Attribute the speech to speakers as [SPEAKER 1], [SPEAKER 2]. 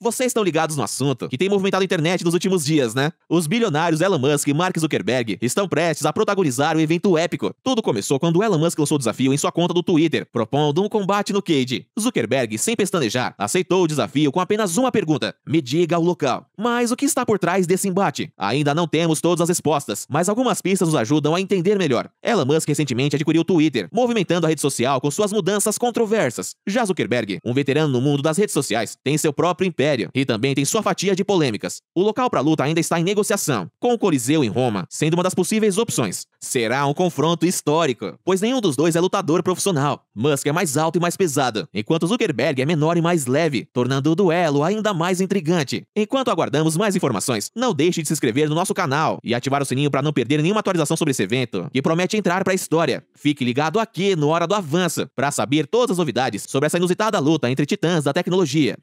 [SPEAKER 1] Vocês estão ligados no assunto que tem movimentado a internet nos últimos dias, né? Os bilionários Elon Musk e Mark Zuckerberg estão prestes a protagonizar um evento épico. Tudo começou quando Elon Musk lançou o desafio em sua conta do Twitter, propondo um combate no cage. Zuckerberg, sem pestanejar, aceitou o desafio com apenas uma pergunta: me diga o local. Mas o que está por trás desse embate? Ainda não temos todas as respostas, mas algumas pistas nos ajudam a entender melhor. Elon Musk recentemente adquiriu o Twitter, movimentando a rede social com suas mudanças controversas. Já Zuckerberg, um veterano no mundo das redes sociais, tem seu próprio império Império e também tem sua fatia de polêmicas. O local para a luta ainda está em negociação, com o Coliseu em Roma sendo uma das possíveis opções. Será um confronto histórico, pois nenhum dos dois é lutador profissional. Musk é mais alto e mais pesado, enquanto Zuckerberg é menor e mais leve, tornando o duelo ainda mais intrigante. Enquanto aguardamos mais informações, não deixe de se inscrever no nosso canal e ativar o sininho para não perder nenhuma atualização sobre esse evento, que promete entrar para a história. Fique ligado aqui no Hora do Avanço para saber todas as novidades sobre essa inusitada luta entre titãs da tecnologia.